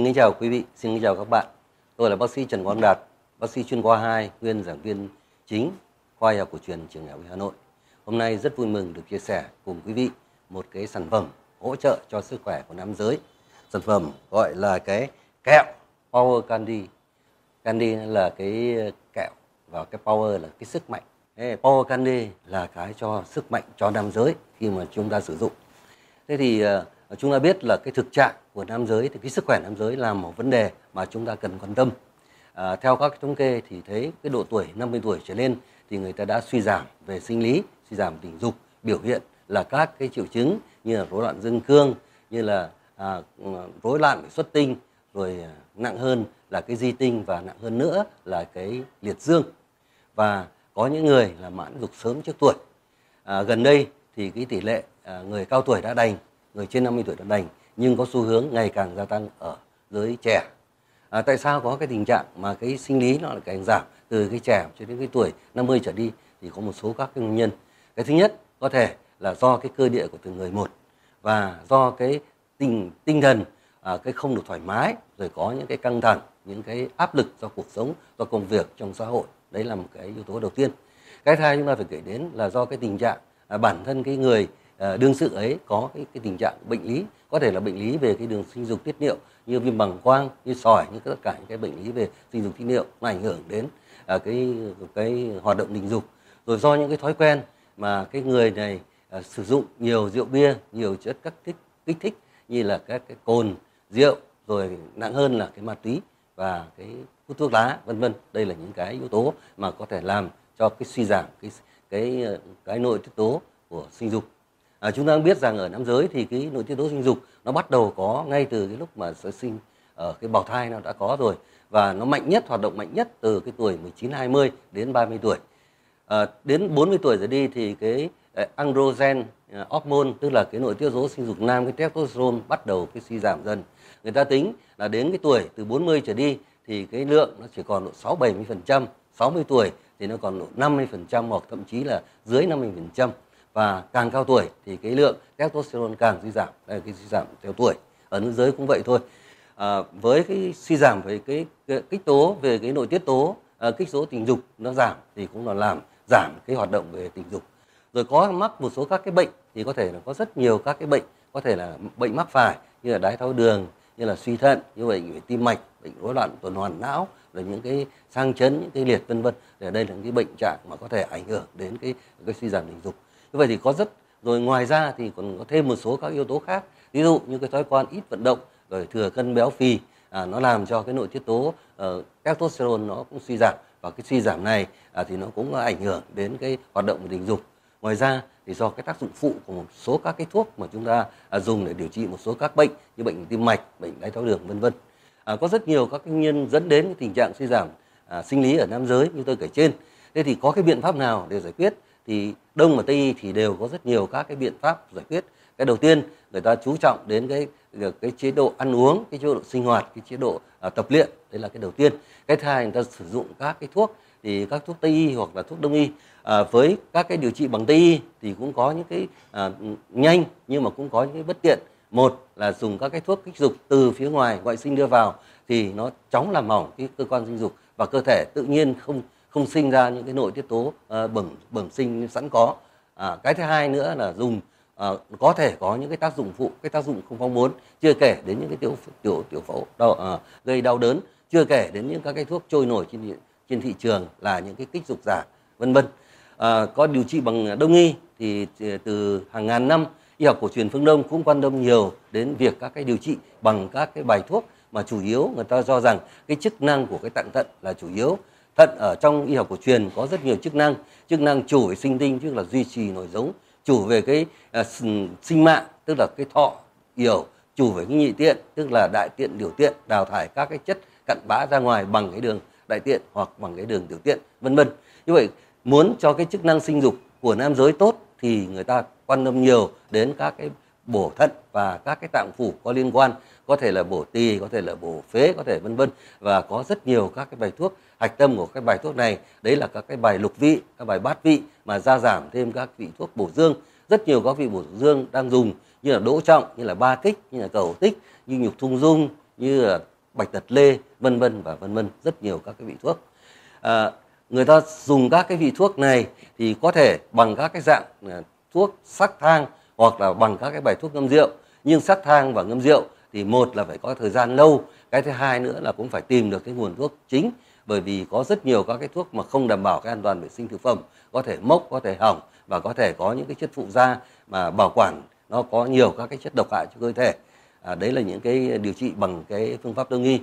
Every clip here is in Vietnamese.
Xin kính chào quý vị, xin kính chào các bạn. Tôi là bác sĩ Trần Quang Đạt, bác sĩ chuyên khoa 2, nguyên giảng viên chính khoa y học cổ truyền trường Đại học Hà Nội. Hôm nay rất vui mừng được chia sẻ cùng quý vị một cái sản phẩm hỗ trợ cho sức khỏe của nam giới. Sản phẩm gọi là cái kẹo Power Candy. Candy là cái kẹo và cái power là cái sức mạnh. power Candy là cái cho sức mạnh cho nam giới khi mà chúng ta sử dụng. Thế thì ờ, chúng ta biết là cái thực trạng của nam giới thì cái sức khỏe nam giới là một vấn đề mà chúng ta cần quan tâm à, theo các thống kê thì thấy cái độ tuổi 50 tuổi trở lên thì người ta đã suy giảm về sinh lý suy giảm tình dục biểu hiện là các cái triệu chứng như là rối loạn dương cương như là à, rối loạn xuất tinh rồi à, nặng hơn là cái di tinh và nặng hơn nữa là cái liệt dương và có những người là mãn dục sớm trước tuổi à, gần đây thì cái tỷ lệ à, người cao tuổi đã đành người trên 50 tuổi đã đành nhưng có xu hướng ngày càng gia tăng ở giới trẻ à, tại sao có cái tình trạng mà cái sinh lý nó lại càng giảm từ cái trẻ cho đến cái tuổi 50 trở đi thì có một số các cái nguyên nhân cái thứ nhất có thể là do cái cơ địa của từng người một và do cái tinh tinh thần à, cái không được thoải mái rồi có những cái căng thẳng những cái áp lực do cuộc sống do công việc trong xã hội đấy là một cái yếu tố đầu tiên cái thứ hai chúng ta phải kể đến là do cái tình trạng à, bản thân cái người Ờ, đương sự ấy có cái, cái tình trạng bệnh lý có thể là bệnh lý về cái đường sinh dục tiết niệu như viêm bằng quang như sỏi như tất cả những cái bệnh lý về sinh dục tiết niệu nó ảnh hưởng đến à, cái cái hoạt động tình dục rồi do những cái thói quen mà cái người này à, sử dụng nhiều rượu bia nhiều chất các thích kích thích như là các cái cồn rượu rồi nặng hơn là cái ma túy và cái hút thuốc lá vân vân đây là những cái yếu tố mà có thể làm cho cái suy giảm cái cái ờ, cái nội tiết tố của sinh dục à, chúng ta biết rằng ở nam giới thì cái nội tiết tố sinh dục nó bắt đầu có ngay từ cái lúc mà sơ sinh ở cái bào thai nó đã có rồi và nó mạnh nhất hoạt động mạnh nhất từ cái tuổi 19 20 đến 30 tuổi à, đến 40 tuổi rồi đi thì cái à, androgen à, hormone tức là cái nội tiết tố sinh dục nam cái testosterone bắt đầu cái suy giảm dần người ta tính là đến cái tuổi từ 40 trở đi thì cái lượng nó chỉ còn độ 6 70 60 tuổi thì nó còn độ 50 hoặc thậm chí là dưới 50 và càng cao tuổi thì cái lượng testosterone càng suy giảm đây là cái suy giảm theo tuổi ở nữ giới cũng vậy thôi à, với cái suy giảm về cái, kích tố về cái nội tiết tố à, kích số tình dục nó giảm thì cũng là làm giảm cái hoạt động về tình dục rồi có mắc một số các cái bệnh thì có thể là có rất nhiều các cái bệnh có thể là bệnh mắc phải như là đái tháo đường như là suy thận như bệnh tim mạch bệnh rối loạn tuần hoàn não rồi những cái sang chấn những cái liệt vân vân thì đây là những cái bệnh trạng mà có thể ảnh hưởng đến cái cái suy giảm tình dục vậy thì có rất rồi ngoài ra thì còn có thêm một số các yếu tố khác ví dụ như cái thói quen ít vận động rồi thừa cân béo phì à, nó làm cho cái nội tiết tố uh, testosterone nó cũng suy giảm và cái suy giảm này à, thì nó cũng ảnh hưởng đến cái hoạt động của tình dục ngoài ra thì do cái tác dụng phụ của một số các cái thuốc mà chúng ta à, dùng để điều trị một số các bệnh như bệnh tim mạch bệnh đái tháo đường vân vân à, có rất nhiều các nguyên nhân dẫn đến cái tình trạng suy giảm à, sinh lý ở nam giới như tôi kể trên thế thì có cái biện pháp nào để giải quyết thì đông và tây y thì đều có rất nhiều các cái biện pháp giải quyết cái đầu tiên người ta chú trọng đến cái cái chế độ ăn uống cái chế độ sinh hoạt cái chế độ à, tập luyện đấy là cái đầu tiên cái thứ hai người ta sử dụng các cái thuốc thì các thuốc tây y hoặc là thuốc đông y à, với các cái điều trị bằng tây y thì cũng có những cái à, nhanh nhưng mà cũng có những cái bất tiện một là dùng các cái thuốc kích dục từ phía ngoài ngoại sinh đưa vào thì nó chóng làm mỏng cái cơ quan sinh dục và cơ thể tự nhiên không không sinh ra những cái nội tiết tố à, bẩm bẩm sinh sẵn có à, cái thứ hai nữa là dùng à, có thể có những cái tác dụng phụ cái tác dụng không mong muốn chưa kể đến những cái tiểu tiểu tiểu phẫu đau, à, gây đau đớn chưa kể đến những các cái thuốc trôi nổi trên trên thị trường là những cái kích dục giả vân vân à, có điều trị bằng đông y thì từ hàng ngàn năm y học cổ truyền phương đông cũng quan tâm nhiều đến việc các cái điều trị bằng các cái bài thuốc mà chủ yếu người ta cho rằng cái chức năng của cái tạng thận là chủ yếu thận ở trong y học cổ truyền có rất nhiều chức năng chức năng chủ về sinh tinh tức là duy trì nội giống chủ về cái à, sinh mạng tức là cái thọ yểu chủ về cái nhị tiện tức là đại tiện điều tiện đào thải các cái chất cặn bã ra ngoài bằng cái đường đại tiện hoặc bằng cái đường tiểu tiện vân vân như vậy muốn cho cái chức năng sinh dục của nam giới tốt thì người ta quan tâm nhiều đến các cái bổ thận và các cái tạng phủ có liên quan có thể là bổ tỳ có thể là bổ phế có thể vân vân và có rất nhiều các cái bài thuốc hạch tâm của các bài thuốc này đấy là các cái bài lục vị các bài bát vị mà gia giảm thêm các vị thuốc bổ dương rất nhiều các vị bổ dương đang dùng như là đỗ trọng như là ba kích như là cầu tích như nhục thung dung như là bạch tật lê vân vân và vân vân rất nhiều các cái vị thuốc à, người ta dùng các cái vị thuốc này thì có thể bằng các cái dạng à, thuốc sắc thang hoặc là bằng các cái bài thuốc ngâm rượu nhưng sắc thang và ngâm rượu thì một là phải có thời gian lâu cái thứ hai nữa là cũng phải tìm được cái nguồn thuốc chính bởi vì có rất nhiều các cái thuốc mà không đảm bảo cái an toàn vệ sinh thực phẩm có thể mốc có thể hỏng và có thể có những cái chất phụ da mà bảo quản nó có nhiều các cái chất độc hại cho cơ thể à, đấy là những cái điều trị bằng cái phương pháp đông y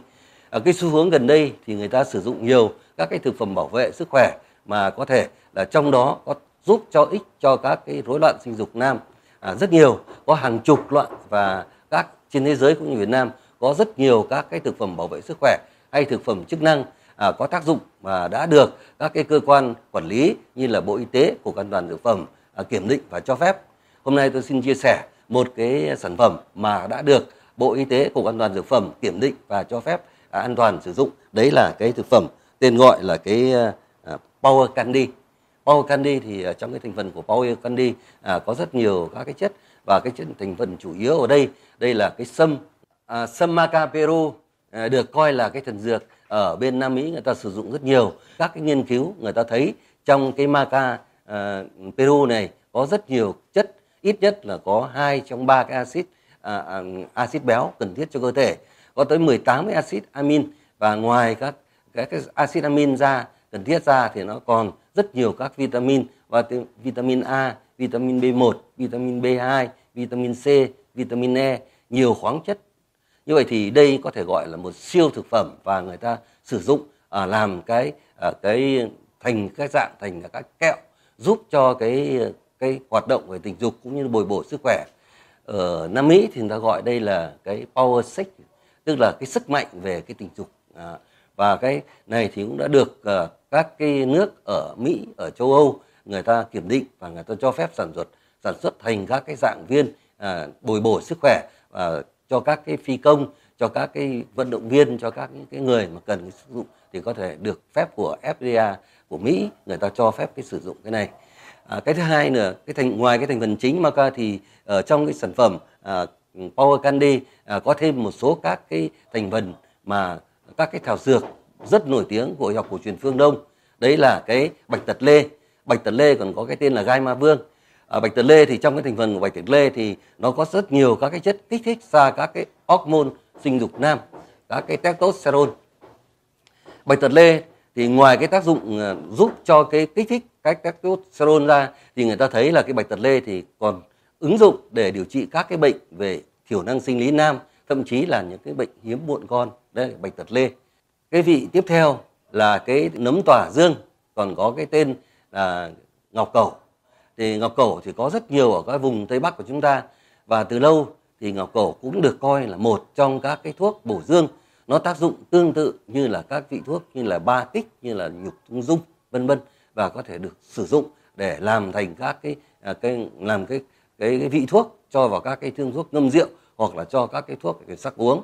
à, cái xu hướng gần đây thì người ta sử dụng nhiều các cái thực phẩm bảo vệ sức khỏe mà có thể là trong đó có giúp cho ích cho các cái rối loạn sinh dục nam à, rất nhiều có hàng chục loại và các trên thế giới cũng như Việt Nam có rất nhiều các cái thực phẩm bảo vệ sức khỏe hay thực phẩm chức năng à, có tác dụng mà đã được các cái cơ quan quản lý như là Bộ Y tế, Cục An toàn thực phẩm à, kiểm định và cho phép. Hôm nay tôi xin chia sẻ một cái sản phẩm mà đã được Bộ Y tế, Cục An toàn thực phẩm kiểm định và cho phép à, an toàn sử dụng. Đấy là cái thực phẩm tên gọi là cái à, à Power Candy Paul candy thì ờ, trong cái thành phần của Paul candy uh, à, có rất nhiều các cái chất và cái chất thành phần chủ yếu ở đây đây là cái sâm uh, sâm maca peru uh, à, được coi là cái thần dược ở bên Nam Mỹ người ta sử dụng rất nhiều các cái nghiên cứu người ta thấy trong cái maca uh, peru này có rất nhiều chất ít nhất là có hai trong ba cái axit à, à, axit béo cần thiết cho cơ thể có tới 18 cái axit amin và ngoài các cái, cái axit amin ra cần thiết ra thì nó còn rất nhiều các vitamin và vitamin A, vitamin B1, vitamin B2, vitamin C, vitamin E, nhiều khoáng chất. Như vậy thì đây có thể gọi là một siêu thực phẩm và người ta sử dụng à, làm cái à, cái thành các dạng thành là các kẹo giúp cho cái cái hoạt động về tình dục cũng như bồi bổ sức khỏe. Ở Nam Mỹ thì người ta gọi đây là cái power sex, tức là cái sức mạnh về cái tình dục. À, và cái này thì cũng đã được uh, các cái nước ở Mỹ ở châu Âu người ta kiểm định và người ta cho phép sản xuất sản xuất thành các cái dạng viên à, bồi bổ sức khỏe à, cho các cái phi công cho các cái vận động viên cho các cái người mà cần sử dụng thì có thể được phép của FDA của Mỹ người ta cho phép cái sử dụng cái này à, cái thứ hai nữa cái thành ngoài cái thành phần chính maca thì ở ờ, trong cái sản phẩm à, Power Candy à, có thêm một số các cái thành phần mà các cái thảo dược rất nổi tiếng của y học cổ truyền phương Đông đấy là cái bạch tật lê bạch tật lê còn có cái tên là gai ma vương à, bạch tật lê thì trong cái thành phần của bạch tật lê thì nó có rất nhiều các cái chất kích thích ra các cái hormone sinh dục nam các cái testosterone bạch tật lê thì ngoài cái tác dụng à, giúp cho cái kích thích cái testosterone ra thì người ta thấy là cái bạch tật lê thì còn ứng dụng để điều trị các cái bệnh về thiểu năng sinh lý nam thậm chí là những cái bệnh hiếm muộn con đây là bệnh tật lê cái vị tiếp theo là cái nấm tỏa dương còn có cái tên là ngọc cầu. thì ngọc cầu thì có rất nhiều ở các vùng tây bắc của chúng ta và từ lâu thì ngọc cầu cũng được coi là một trong các cái thuốc bổ dương nó tác dụng tương tự như là các vị thuốc như là ba kích, như là nhục tung dung vân vân và có thể được sử dụng để làm thành các cái, à, cái làm cái, cái cái vị thuốc cho vào các cái thương thuốc ngâm rượu hoặc là cho các cái thuốc về sắc uống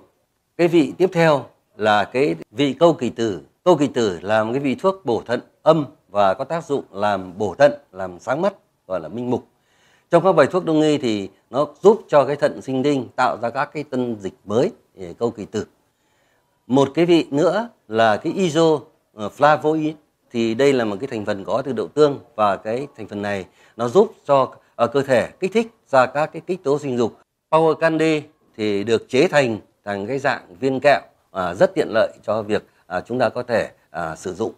cái vị tiếp theo là cái vị câu kỳ tử câu kỳ tử là một cái vị thuốc bổ thận âm và có tác dụng làm bổ thận làm sáng mắt gọi là minh mục trong các bài thuốc đông y thì nó giúp cho cái thận sinh đinh tạo ra các cái tân dịch mới để câu kỳ tử một cái vị nữa là cái iso flavoid thì đây là một cái thành phần có từ đậu tương và cái thành phần này nó giúp cho à, cơ thể kích thích ra các cái kích tố sinh dục Power Candy thì được chế thành thành cái dạng viên kẹo à, rất tiện lợi cho việc à, chúng ta có thể à, sử dụng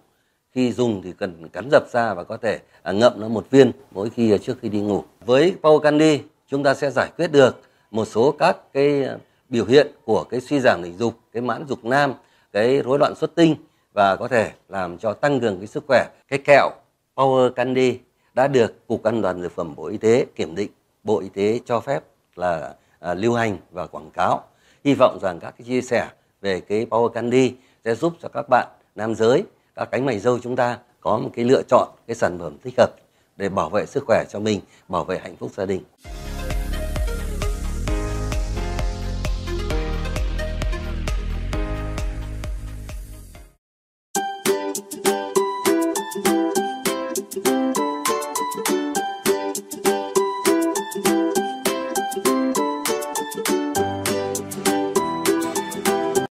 khi dùng thì cần cắn dập ra và có thể à, ngậm nó một viên mỗi khi à, trước khi đi ngủ với Power Candy chúng ta sẽ giải quyết được một số các cái biểu hiện của cái suy giảm tình dục cái mãn dục nam cái rối loạn xuất tinh và có thể làm cho tăng cường cái sức khỏe cái kẹo Power Candy đã được cục an toàn dược phẩm bộ y tế kiểm định bộ y tế cho phép là À, lưu hành và quảng cáo. Hy vọng rằng các cái chia sẻ về cái Power Candy sẽ giúp cho các bạn nam giới, các cánh mày râu chúng ta có một cái lựa chọn cái sản phẩm thích hợp để bảo vệ sức khỏe cho mình, bảo vệ hạnh phúc gia đình.